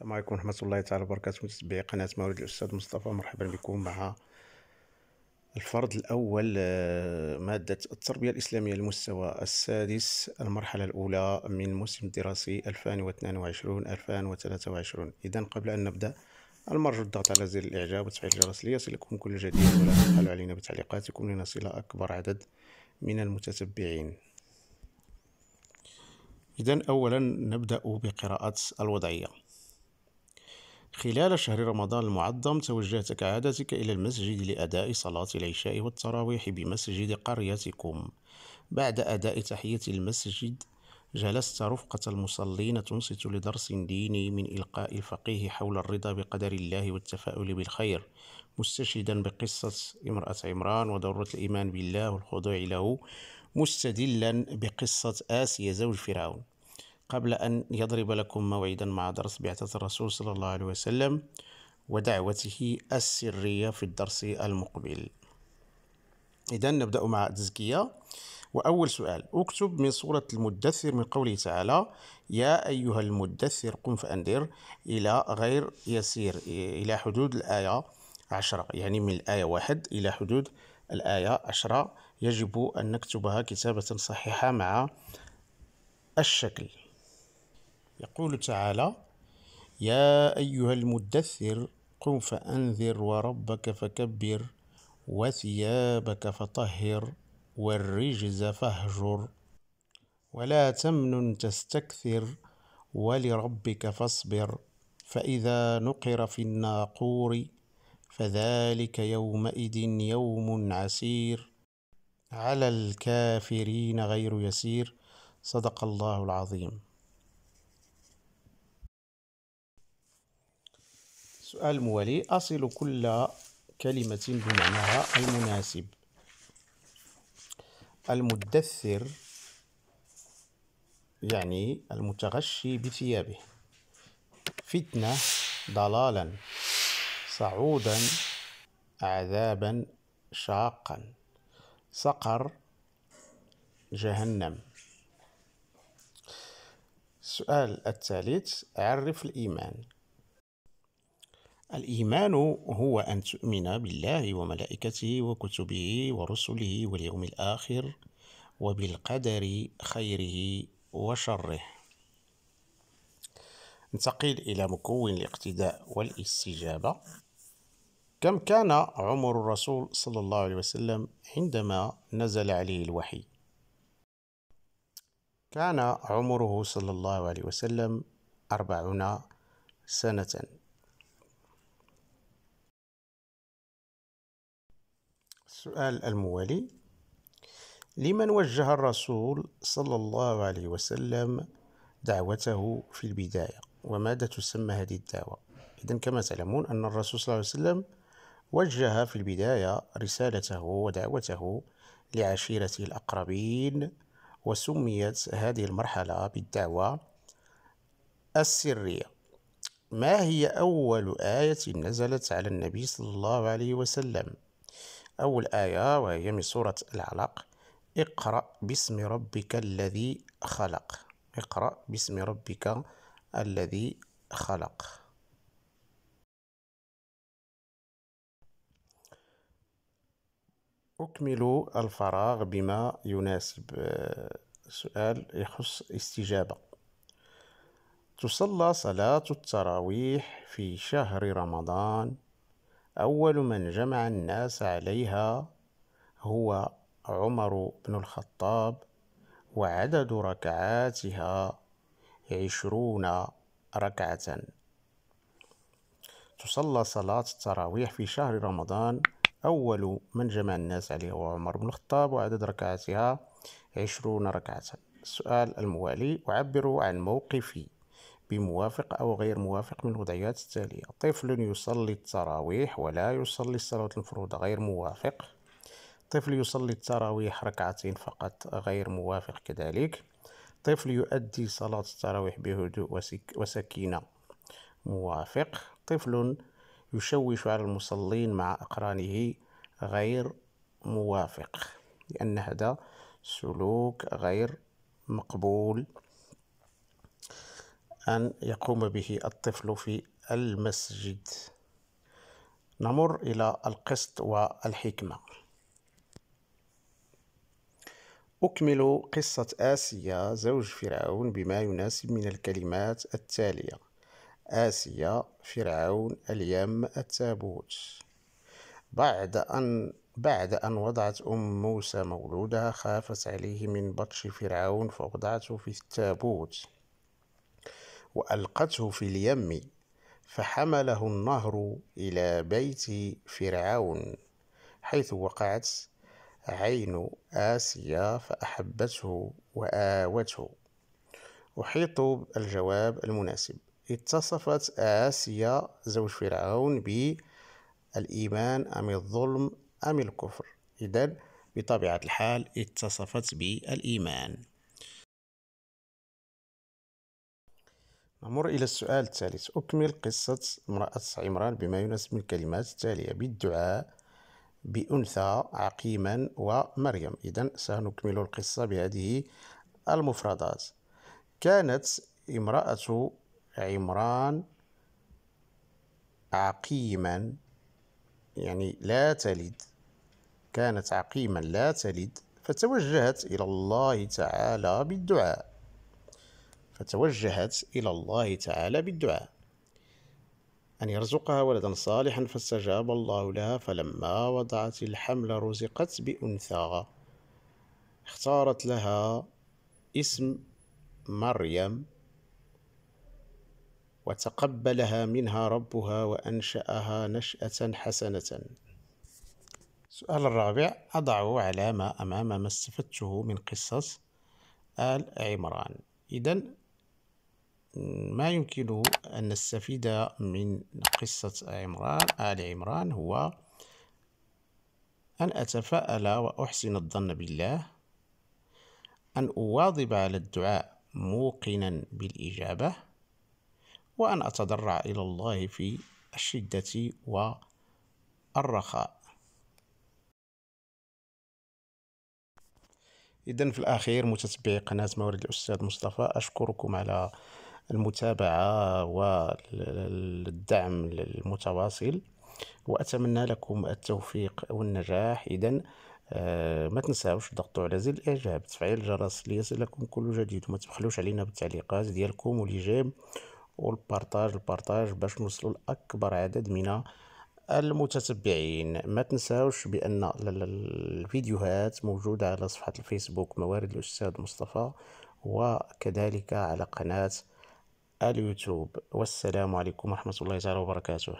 السلام عليكم ورحمة الله تعالى وبركاته متابعي قناة مولد الأستاذ مصطفى مرحبا بكم مع الفرض الأول آه، مادة التربية الإسلامية المستوى السادس المرحلة الأولى من الموسم الدراسي 2022-2023 إذا قبل أن نبدأ المرجو الضغط على زر الإعجاب وتفعيل الجرس ليصلكم كل جديد ولا تبخلوا علينا بتعليقاتكم لنصل أكبر عدد من المتتبعين إذا أولا نبدأ بقراءة الوضعية خلال شهر رمضان المعظم توجهت كعادتك إلى المسجد لأداء صلاة العشاء والتراويح بمسجد قريتكم بعد أداء تحية المسجد جلست رفقة المصلين تنصت لدرس ديني من إلقاء الفقيه حول الرضا بقدر الله والتفاؤل بالخير مستشهدا بقصة امرأة عمران وضرورة الإيمان بالله والخضوع له مستدلا بقصة آسيا زوج فرعون قبل أن يضرب لكم موعدا مع درس بعثة الرسول صلى الله عليه وسلم ودعوته السرية في الدرس المقبل إذا نبدأ مع تزكية وأول سؤال اكتب من سورة المدثر من قوله تعالى يا أيها المدثر قم فأنذر إلى غير يسير إلى حدود الآية عشرة يعني من الآية واحد إلى حدود الآية عشرة يجب أن نكتبها كتابة صحيحة مع الشكل يقول تعالى يا أيها المدثر قم فأنذر وربك فكبر وثيابك فطهر والرجز فاهجر ولا تمن تستكثر ولربك فاصبر فإذا نقر في الناقور فذلك يومئذ يوم عسير على الكافرين غير يسير صدق الله العظيم السؤال الموالي أصل كل كلمة بمعناها المناسب المدثر يعني المتغشي بثيابه فتنة ضلالا صعودا عذابا شاقا سقر جهنم السؤال الثالث عرف الإيمان الإيمان هو أن تؤمن بالله وملائكته وكتبه ورسله واليوم الآخر وبالقدر خيره وشره ننتقل إلى مكون الاقتداء والاستجابة كم كان عمر الرسول صلى الله عليه وسلم عندما نزل عليه الوحي كان عمره صلى الله عليه وسلم أربعون سنة السؤال الموالي لمن وجه الرسول صلى الله عليه وسلم دعوته في البداية وماذا تسمى هذه الدعوة إذن كما تعلمون أن الرسول صلى الله عليه وسلم وجه في البداية رسالته ودعوته لعشيرته الأقربين وسميت هذه المرحلة بالدعوة السرية ما هي أول آية نزلت على النبي صلى الله عليه وسلم؟ أول آية وهي من سورة العلق اقرأ باسم ربك الذي خلق اقرأ باسم ربك الذي خلق أكمل الفراغ بما يناسب سؤال يخص استجابة تصلى صلاة التراويح في شهر رمضان أول من جمع الناس عليها هو عمر بن الخطاب وعدد ركعاتها عشرون ركعة تصلى صلاة التراويح في شهر رمضان أول من جمع الناس عليه هو عمر بن الخطاب وعدد ركعاتها عشرون ركعة السؤال الموالي أعبر عن موقفي بموافق أو غير موافق من الوضعيات التالية طفل يصلي التراويح ولا يصلي الصلاة المفروضة غير موافق طفل يصلي التراويح ركعتين فقط غير موافق كذلك طفل يؤدي صلاة التراويح بهدوء وسكينة موافق طفل يشوش على المصلين مع أقرانه غير موافق لأن هذا سلوك غير مقبول أن يقوم به الطفل في المسجد نمر إلى القسط والحكمة أكمل قصة آسيا زوج فرعون بما يناسب من الكلمات التالية آسيا فرعون اليم التابوت بعد أن بعد أن وضعت أم موسى مولودها خافت عليه من بطش فرعون فوضعته في التابوت وألقته في اليم فحمله النهر إلى بيت فرعون حيث وقعت عين آسيا فأحبته وآوته أحيط الجواب المناسب اتصفت آسيا زوج فرعون بالإيمان أم الظلم أم الكفر إذا بطبيعة الحال اتصفت بالإيمان نمر إلى السؤال الثالث أكمل قصة امرأة عمران بما يناسب من الكلمات التالية بالدعاء بأنثى عقيما ومريم إذا سنكمل القصة بهذه المفردات كانت امرأة عمران عقيما يعني لا تلد كانت عقيما لا تلد فتوجهت إلى الله تعالى بالدعاء فتوجهت إلى الله تعالى بالدعاء أن يرزقها ولدا صالحا فاستجاب الله لها فلما وضعت الحمل رزقت بأنثى اختارت لها اسم مريم وتقبلها منها ربها وأنشأها نشأة حسنة السؤال الرابع أضع علامة أمام ما استفدته من قصة آل عمران إذا ما يمكن أن نستفيد من قصة عمران آل عمران هو أن أتفاءل وأحسن الظن بالله أن أواظب على الدعاء موقنا بالإجابة وأن أتضرع إلى الله في الشدة والرخاء إذا في الأخير متتبعي قناة مورد الأستاذ مصطفى أشكركم على المتابعة والدعم المتواصل وأتمنى لكم التوفيق والنجاح إذا آه، ما تنساوش تضغطوا على زر الاعجاب تفعيل الجرس ليصلكم كل جديد وما تبخلوش علينا بالتعليقات ديالكم والايجاب والبارتاج البارتاج باش نوصلوا لاكبر عدد من المتتبعين ما تنساوش بان الفيديوهات موجوده على صفحه الفيسبوك موارد الاستاذ مصطفى وكذلك على قناه اليوتيوب والسلام عليكم ورحمة الله تعالى وبركاته